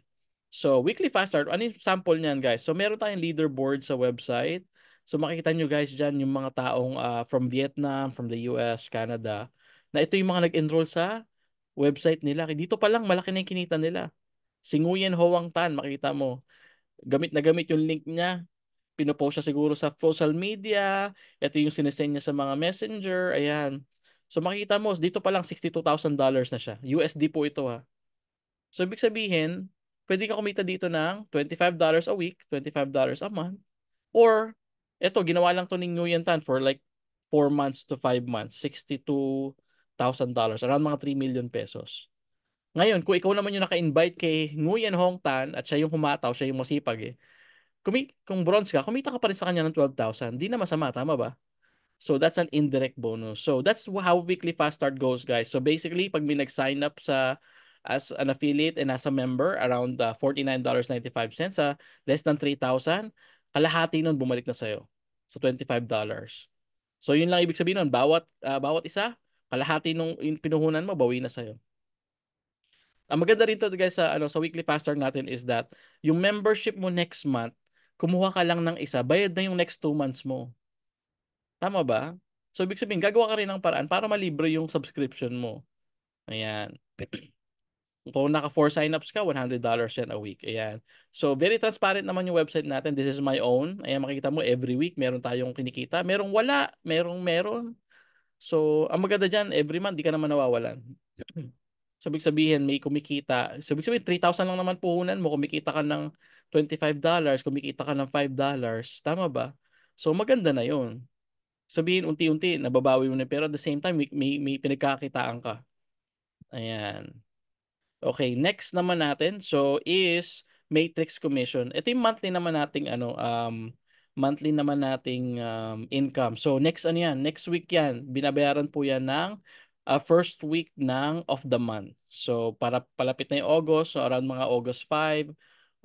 So, weekly fast start, ano yung sample niyan guys? So, meron tayong leaderboard sa website. So, makikita nyo guys dyan yung mga taong uh, from Vietnam, from the US, Canada, na ito yung mga nag-enroll sa website nila. Dito pa lang, malaki na yung kinita nila. Si Nguyen Hoang Tan, makita mo. Gamit na gamit yung link niya. Pinopost siya siguro sa social media. Ito yung sinesend niya sa mga messenger. Ayan. So makita mo, dito pa lang $62,000 na siya. USD po ito ha. So ibig sabihin, pwede ka kumita dito ng $25 a week, $25 a month. Or, ito, ginawa lang to ni Nguyen Tan for like 4 months to 5 months. 62 dollars, around mga 3 million pesos. Ngayon, kung ikaw naman yung naka-invite kay Nguyen Hong Tan at siya yung humataw, siya yung masipag eh. Kumi kung bronze ka, kumita ka pa rin sa kanya ng 12,000. Di na masama, tama ba? So that's an indirect bonus. So that's how weekly fast start goes, guys. So basically, pag may nag-sign up sa as an affiliate and as a member around uh, $49.95 sa uh, less than 3,000, kalahati nun bumalik na sa'yo. So $25. So yun lang ibig sabihin nun, bawat uh, bawat isa kalahati nung pinuhunan mo bawi na sa iyo. Ang maganda rito guys sa ano sa weekly pastor natin is that yung membership mo next month, kumuha ka lang ng isa, bayad na yung next two months mo. Tama ba? So ibig sabihin, gagawa ka rin ng paraan para malibre yung subscription mo. Ayan. (clears throat) Kung naka-4 sign-ups ka, $100 yan a week. Ayan. So, very transparent naman yung website natin. This is my own. Ayan, makikita mo every week meron tayong kinikita. Merong wala, merong meron. So, ang maganda dyan, every month, di ka naman nawawalan. So, sabihin, may kumikita. So, sabihin, 3,000 lang naman puhunan mo. Kumikita ka ng $25, kumikita ka ng $5. Tama ba? So, maganda na yon Sabihin, unti-unti, nababawi mo na. Pero at the same time, may, may, may pinagkakitaan ka. Ayan. Okay, next naman natin. So, is matrix commission. Ito yung monthly naman nating ano, um, monthly naman nating um, income. So next ano yan, next week yan, binabayaran po yan ng uh, first week ng of the month. So para palapit na yung August, so around mga August 5,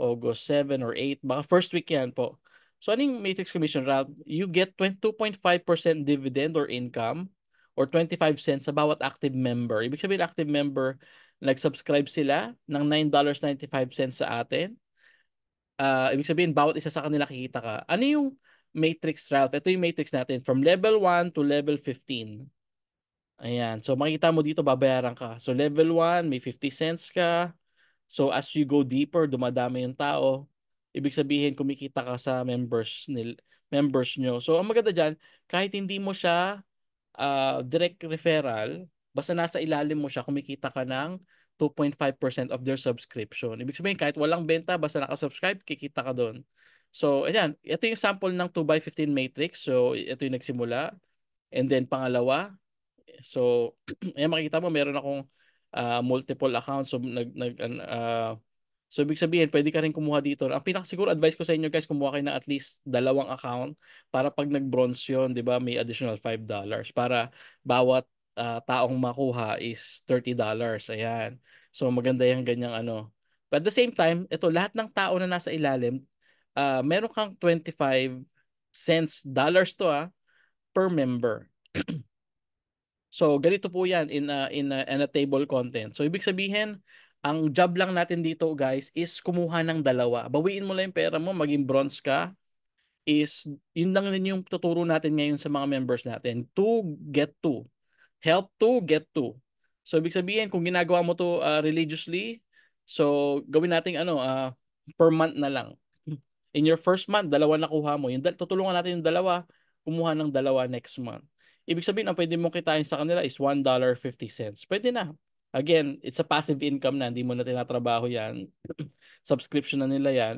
August 7 or 8, baka first week yan po. So anong matrix commission route? You get 22.5% dividend or income or 25 cents sa bawat active member. Ibig sabihin active member, nag-subscribe sila ng $9.95 sa atin uh, ibig sabihin bawat isa sa kanila kikita ka. Ano yung matrix Ralph? Ito yung matrix natin from level 1 to level 15. Ayan. So makikita mo dito babayaran ka. So level 1 may 50 cents ka. So as you go deeper, dumadami yung tao. Ibig sabihin kumikita ka sa members nil members nyo. So ang maganda diyan, kahit hindi mo siya uh, direct referral, basta nasa ilalim mo siya kumikita ka ng 2.5% of their subscription. Ibig sabihin, kahit walang benta, basta nakasubscribe, kikita ka doon. So, ayan. Ito yung sample ng 2x15 matrix. So, ito yung nagsimula. And then, pangalawa. So, (clears throat) ayan, makikita mo, meron akong uh, multiple accounts. So, nag, nag, uh, So ibig sabihin, pwede ka rin kumuha dito. Ang pinaka siguro advice ko sa inyo guys, kumuha kayo ng at least dalawang account para pag nag-bronze 'yon, 'di ba, may additional $5 para bawat uh, taong makuha is $30. Ayan. So maganda yung ganyang ano. But at the same time, ito lahat ng tao na nasa ilalim, uh, meron kang 25 cents dollars to ah, per member. (clears throat) so ganito po yan in a, in a, in a table content. So ibig sabihin, ang job lang natin dito guys is kumuha ng dalawa. Bawiin mo lang yung pera mo, maging bronze ka, is yun lang din yung tuturo natin ngayon sa mga members natin to get to help to get to. So ibig sabihin kung ginagawa mo to uh, religiously, so gawin nating ano uh, per month na lang. (laughs) In your first month, dalawa na kuha mo. Yung tutulungan natin yung dalawa, kumuha ng dalawa next month. Ibig sabihin, ang pwede mong kitain sa kanila is $1.50. Pwede na. Again, it's a passive income na. Hindi mo na tinatrabaho yan. (clears throat) Subscription na nila yan.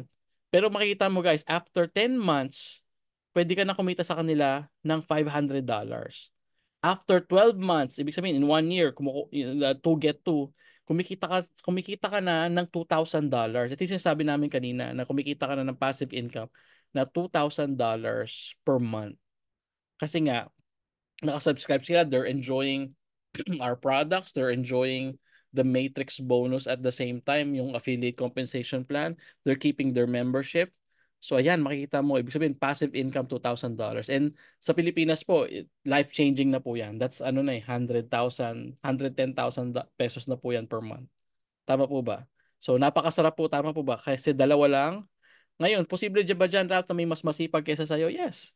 Pero makikita mo guys, after 10 months, pwede ka na kumita sa kanila ng $500 after 12 months, ibig sabihin in one year, kumuku- uh, to get to, kumikita ka, kumikita ka na ng $2,000. Ito yung sabi namin kanina na kumikita ka na ng passive income na $2,000 per month. Kasi nga, nakasubscribe sila, they're enjoying (clears throat) our products, they're enjoying the matrix bonus at the same time, yung affiliate compensation plan, they're keeping their membership, So ayan, makikita mo, ibig sabihin passive income $2,000. And sa Pilipinas po, life-changing na po yan. That's ano na eh, 100,000, 110,000 pesos na po yan per month. Tama po ba? So napakasarap po, tama po ba? Kasi dalawa lang. Ngayon, posible dyan ba dyan, Ralph, na may mas masipag kaysa sa'yo? Yes.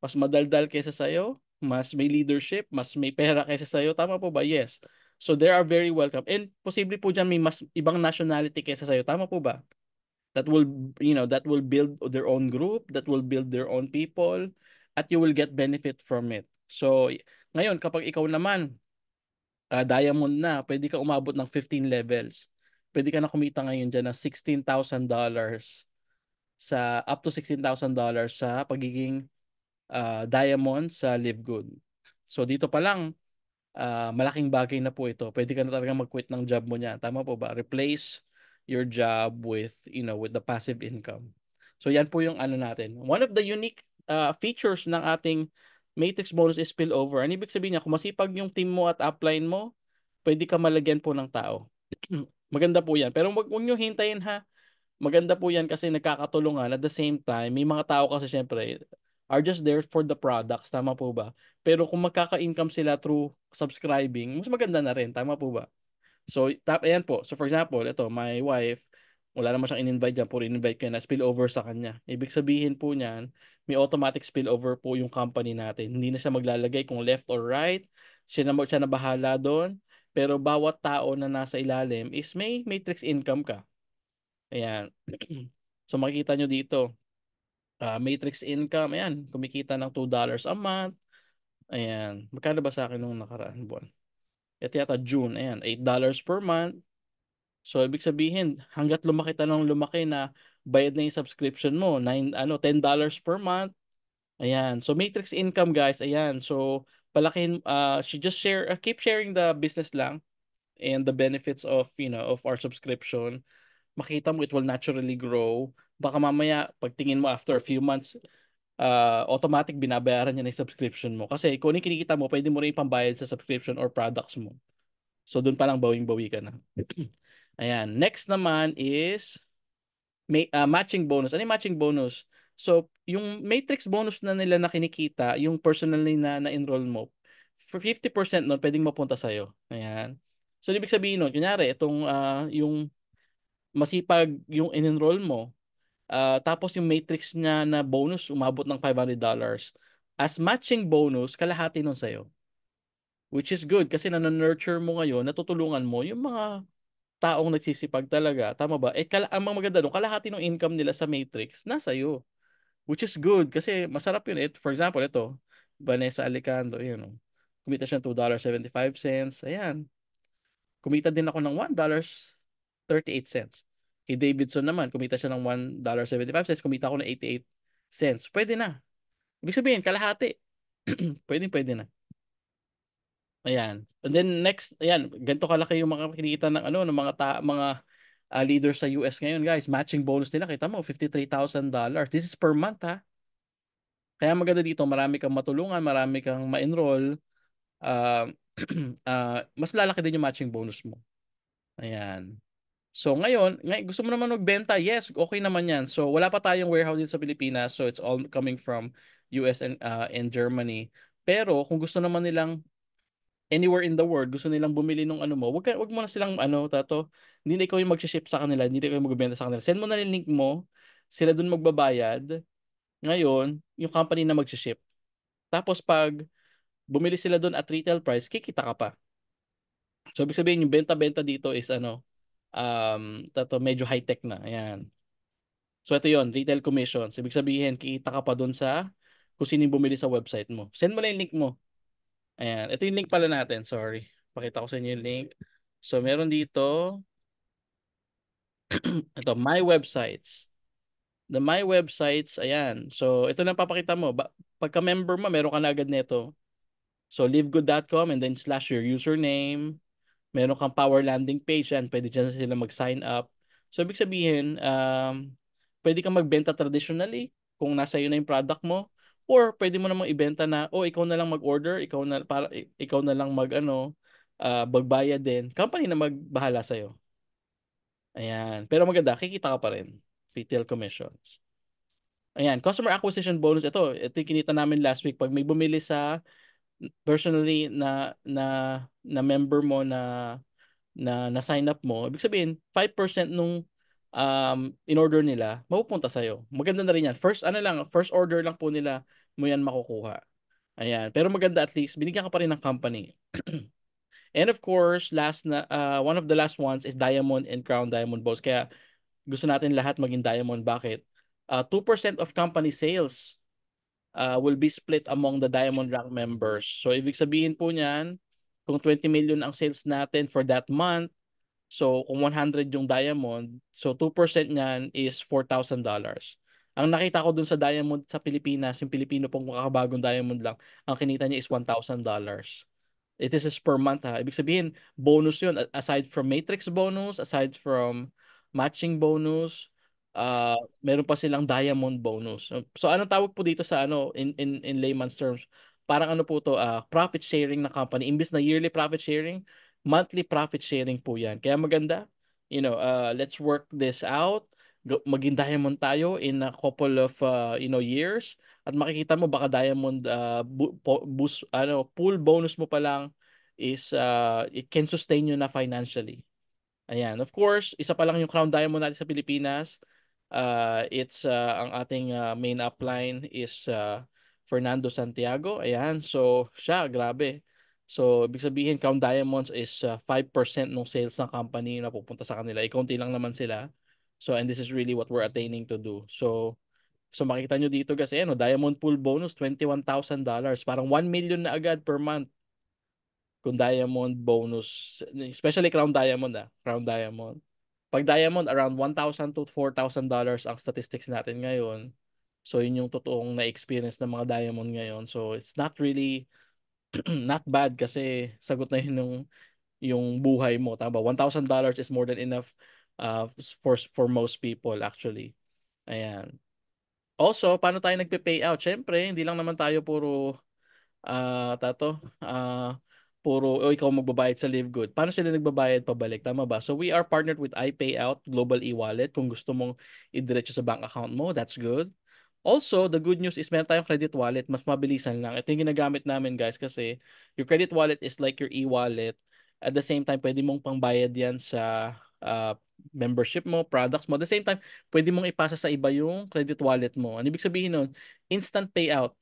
Mas madaldal kaysa sa'yo? Mas may leadership? Mas may pera kaysa sa'yo? Tama po ba? Yes. So they are very welcome. And posible po dyan may mas ibang nationality kaysa sa'yo. Tama po ba? that will you know that will build their own group that will build their own people at you will get benefit from it so ngayon kapag ikaw naman uh, diamond na pwede ka umabot ng 15 levels pwede ka na kumita ngayon diyan ng $16,000 sa up to $16,000 sa pagiging uh, diamond sa live good so dito pa lang uh, malaking bagay na po ito pwede ka na talaga mag-quit ng job mo niya tama po ba replace your job with you know with the passive income. So yan po yung ano natin. One of the unique uh, features ng ating matrix bonus is spillover. Ano ibig sabihin niya? Kung masipag yung team mo at upline mo, pwede ka malagyan po ng tao. (clears throat) Maganda po yan. Pero wag, wag nyo hintayin ha. Maganda po yan kasi nagkakatulungan. Ah, at the same time, may mga tao kasi syempre are just there for the products. Tama po ba? Pero kung magkaka-income sila through subscribing, mas maganda na rin. Tama po ba? So, tap, ayan po. So, for example, ito, my wife, wala naman siyang in-invite dyan, puro in-invite ko na spillover sa kanya. Ibig sabihin po niyan, may automatic spillover po yung company natin. Hindi na siya maglalagay kung left or right. Siya na, siya na bahala doon. Pero bawat tao na nasa ilalim is may matrix income ka. Ayan. (clears throat) so makikita nyo dito, uh, matrix income, ayan, kumikita ng $2 a month. Ayan. Magkano ba sa akin nung nakaraan buwan? Ito yata June, ayan, $8 per month. So ibig sabihin, hangga't lumaki tanong lumaki na bayad na 'yung subscription mo, 9 ano, $10 per month. Ayan. So matrix income guys, ayan. So palakin uh ah, she just share uh, keep sharing the business lang and the benefits of, you know, of our subscription. Makita mo it will naturally grow. Baka mamaya pagtingin mo after a few months uh, automatic binabayaran niya na yung subscription mo. Kasi kung ano yung kinikita mo, pwede mo rin ipambayad sa subscription or products mo. So doon pa lang bawing-bawi ka na. (clears throat) Ayan. Next naman is may, uh, ah, matching bonus. Ano yung matching bonus? So yung matrix bonus na nila na kinikita, yung personally na na-enroll mo, for 50% nun, pwedeng mapunta sa'yo. Ayan. So, ibig sabihin nun, kunyari, itong uh, yung masipag yung in-enroll mo, Uh, tapos yung matrix niya na bonus, umabot ng $500. As matching bonus, kalahati nun sa'yo. Which is good kasi nanonurture mo ngayon, natutulungan mo yung mga taong nagsisipag talaga. Tama ba? Eh, kal- ang mga maganda doon, kalahati ng income nila sa matrix, nasa iyo. Which is good kasi masarap yun. It, for example, ito, Vanessa Alicando, yun. Know, oh. kumita siya ng $2.75. Ayan. Kumita din ako ng $1.38. Kay Davidson naman, kumita siya ng $1.75, kumita ako ng 88 cents. Pwede na. Ibig sabihin, kalahati. (clears throat) pwede, pwede na. Ayan. And then next, ayan, ganito kalaki yung mga kinikita ng ano ng mga ta, mga uh, leaders sa US ngayon, guys. Matching bonus nila, kita mo, $53,000. This is per month, ha? Kaya maganda dito, marami kang matulungan, marami kang ma-enroll. Uh, uh, (clears throat) mas lalaki din yung matching bonus mo. Ayan. So ngayon, ngay gusto mo naman magbenta, yes, okay naman yan. So wala pa tayong warehouse dito sa Pilipinas, so it's all coming from US and, uh, and Germany. Pero kung gusto naman nilang anywhere in the world, gusto nilang bumili ng ano mo, wag, ka, wag mo na silang ano, tato, hindi na ikaw yung mag-ship sa kanila, hindi na ikaw yung magbebenta sa kanila. Send mo na yung link mo, sila dun magbabayad. Ngayon, yung company na mag-ship. Tapos pag bumili sila dun at retail price, kikita ka pa. So, ibig sabihin, yung benta-benta dito is ano, Um, tato, medyo high-tech na. Ayan. So ito yon retail commission. ibig sabihin, kikita ka pa doon sa kung sino bumili sa website mo. Send mo na yung link mo. Ayan. Ito yung link pala natin. Sorry. Pakita ko sa inyo yung link. So, meron dito. ito, (clears throat) my websites. The my websites, ayan. So, ito lang papakita mo. pagka member mo, meron ka na agad nito. So, livegood.com and then slash your username meron kang power landing page yan, pwede dyan sila mag-sign up. So, ibig sabihin, um, pwede kang magbenta traditionally kung nasa iyo na yung product mo or pwede mo namang ibenta na oh ikaw na lang mag-order ikaw na para ikaw na lang mag ano uh, magbayad din company na magbahala sa iyo ayan pero maganda kikita ka pa rin retail commissions ayan customer acquisition bonus ito ito kinita namin last week pag may bumili sa personally na na na member mo na na na sign up mo, ibig sabihin 5% nung um in order nila mapupunta sa iyo. Maganda na rin 'yan. First ano lang, first order lang po nila mo 'yan makukuha. Ayan. Pero maganda at least binigyan ka pa rin ng company. (clears throat) and of course, last na uh, one of the last ones is Diamond and Crown Diamond Boss. Kaya gusto natin lahat maging Diamond. Bakit? Uh, 2% of company sales uh, will be split among the Diamond Rank members. So ibig sabihin po niyan, kung 20 million ang sales natin for that month, so kung 100 yung Diamond, so 2% niyan is $4,000. Ang nakita ko dun sa Diamond sa Pilipinas, yung Pilipino pong makakabagong Diamond lang, ang kinita niya is $1,000. It is per month ha. Ibig sabihin, bonus yun. Aside from matrix bonus, aside from matching bonus, uh, meron pa silang diamond bonus. So, anong tawag po dito sa ano in in in layman's terms? Parang ano po to, uh, profit sharing na company imbis na yearly profit sharing, monthly profit sharing po 'yan. Kaya maganda, you know, uh, let's work this out. Maging diamond tayo in a couple of uh, you know years at makikita mo baka diamond uh, bu- boost ano pool bonus mo pa lang is uh, it can sustain you na financially. Ayan, of course, isa pa lang yung crown diamond natin sa Pilipinas Uh, it's uh, ang ating uh, main upline is uh, Fernando Santiago. Ayan, so siya, grabe. So, ibig sabihin, Crown Diamonds is uh, 5% ng sales ng company na pupunta sa kanila. Ikaunti eh, lang naman sila. So, and this is really what we're attaining to do. So, so makikita nyo dito kasi, ano, Diamond Pool Bonus, $21,000. Parang 1 million na agad per month. Kung Diamond Bonus, especially Crown Diamond ah, Crown Diamond. Pag diamond, around 1,000 to 4,000 dollars ang statistics natin ngayon. So, yun yung totoong na-experience ng mga diamond ngayon. So, it's not really, (clears throat) not bad kasi sagot na yun yung, yung buhay mo. Tama ba? $1,000 is more than enough uh, for, for most people actually. Ayan. Also, paano tayo nagpe-payout? Siyempre, hindi lang naman tayo puro uh, ah, tato, uh, ah, puro o ikaw magbabayad sa Live Good. Paano sila nagbabayad pabalik? Tama ba? So we are partnered with iPayout, Global e-wallet. Kung gusto mong idiretso sa bank account mo, that's good. Also, the good news is meron tayong credit wallet. Mas mabilisan lang. Ito yung ginagamit namin guys kasi your credit wallet is like your e-wallet. At the same time, pwede mong pangbayad yan sa uh, membership mo, products mo. At the same time, pwede mong ipasa sa iba yung credit wallet mo. Ano ibig sabihin nun? Instant payout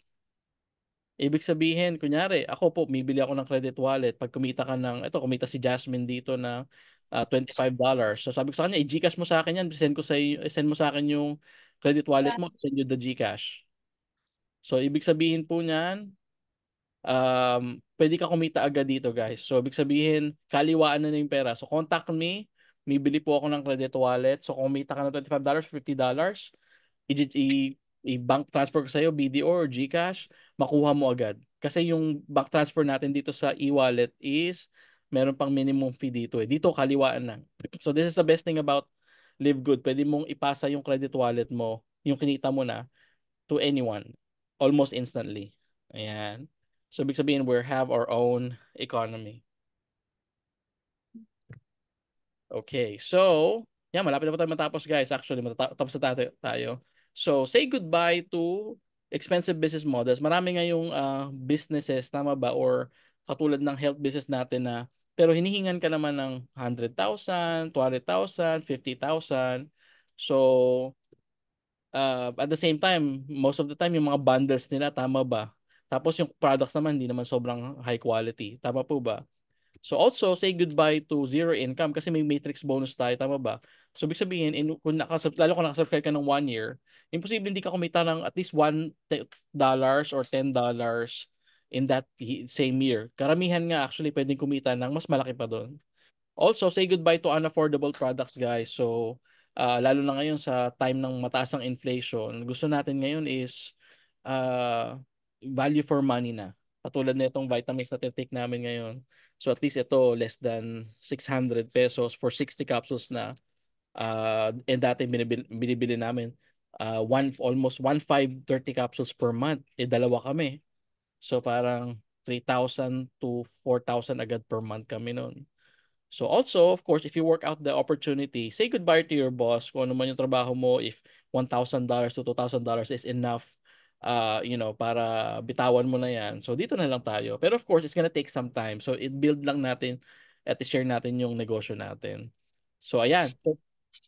Ibig sabihin, kunyari, ako po, bibili ako ng credit wallet. Pag kumita ka ng, ito, kumita si Jasmine dito na uh, ah, $25. So sabi ko sa kanya, i-Gcash mo sa akin yan. Send, ko sa, send mo sa akin yung credit wallet mo. Send you the Gcash. So ibig sabihin po niyan, um, pwede ka kumita agad dito guys. So ibig sabihin, kaliwaan na na yung pera. So contact me. Mibili po ako ng credit wallet. So kumita ka ng $25, $50. I- i- i-bank transfer ko sa'yo, BDO or GCash, makuha mo agad. Kasi yung bank transfer natin dito sa e-wallet is meron pang minimum fee dito eh. Dito kaliwaan lang. So this is the best thing about Live Good. Pwede mong ipasa yung credit wallet mo, yung kinita mo na to anyone almost instantly. Ayan. So big sabihin we have our own economy. Okay, so yan, malapit na po tayo matapos guys. Actually, matatapos na tayo. So, say goodbye to expensive business models. Marami ngayong uh, ah, businesses, tama ba? Or katulad ng health business natin na pero hinihingan ka naman ng 100,000, 200,000, 50,000. So, uh, at the same time, most of the time, yung mga bundles nila, tama ba? Tapos yung products naman, hindi naman sobrang high quality. Tama po ba? So also, say goodbye to zero income kasi may matrix bonus tayo, tama ba? So, big sabihin, in, kung nakasub, lalo kung nakasubscribe ka ng one year, imposible hindi ka kumita ng at least $1 dollars or $10 dollars in that same year. Karamihan nga actually pwedeng kumita ng mas malaki pa doon. Also, say goodbye to unaffordable products, guys. So, uh, lalo na ngayon sa time ng mataas ng inflation, gusto natin ngayon is uh, value for money na. Katulad na itong vitamins na tinitake namin ngayon. So at least ito less than 600 pesos for 60 capsules na uh, and dati binibili, binibili namin uh, one, almost 1,530 capsules per month. E dalawa kami. So parang 3,000 to 4,000 agad per month kami noon. So also, of course, if you work out the opportunity, say goodbye to your boss kung ano man yung trabaho mo, if $1,000 to $2,000 is enough uh, you know, para bitawan mo na yan. So dito na lang tayo. Pero of course, it's gonna take some time. So it build lang natin at share natin yung negosyo natin. So ayan.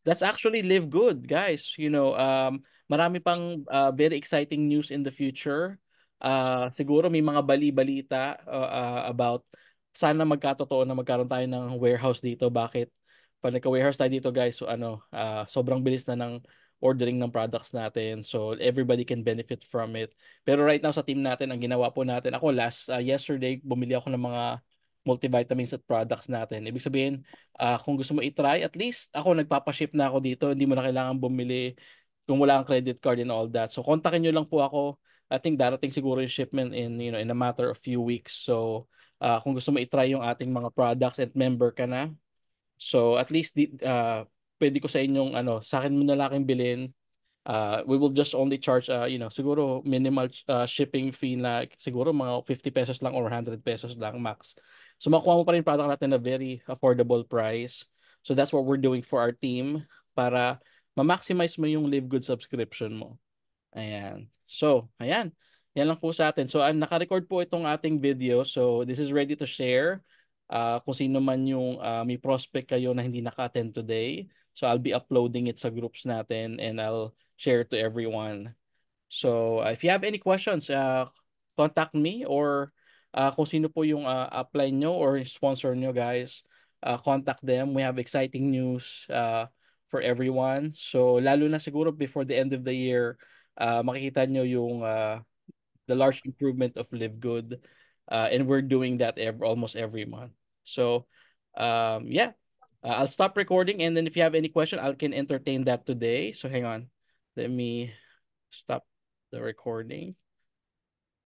That's actually live good, guys. You know, um, marami pang uh, very exciting news in the future. Uh, siguro may mga bali-balita uh, uh, about sana magkatotoo na magkaroon tayo ng warehouse dito. Bakit? Pag nagka-warehouse tayo dito, guys, so ano, uh, sobrang bilis na ng ordering ng products natin. So everybody can benefit from it. Pero right now sa team natin, ang ginawa po natin, ako last uh, yesterday bumili ako ng mga multivitamins at products natin. Ibig sabihin, uh, kung gusto mo i-try, at least ako nagpapaship na ako dito. Hindi mo na kailangan bumili kung wala kang credit card and all that. So kontakin nyo lang po ako. I think darating siguro yung shipment in you know in a matter of few weeks. So uh, kung gusto mo i-try yung ating mga products and member ka na. So at least uh, pwede ko sa inyong ano, sa akin mo na lang bilhin. Uh, we will just only charge uh, you know, siguro minimal uh, shipping fee na siguro mga 50 pesos lang or 100 pesos lang max. So makuha mo pa rin product natin na very affordable price. So that's what we're doing for our team para ma-maximize mo yung Live Good subscription mo. Ayan. So, ayan. Yan lang po sa atin. So, um, naka-record po itong ating video. So, this is ready to share. Uh, kung sino man yung uh, may prospect kayo na hindi naka-attend today. So I'll be uploading it sa groups natin and I'll share to everyone. So uh, if you have any questions, uh, contact me or uh, kung sino po yung uh, upline nyo or sponsor nyo guys, uh, contact them. We have exciting news uh, for everyone. So lalo na siguro before the end of the year, uh, makikita nyo yung uh, the large improvement of Live Good. Uh, and we're doing that every, almost every month. So um, yeah, Uh, I'll stop recording and then if you have any question, I can entertain that today. So hang on. Let me stop the recording.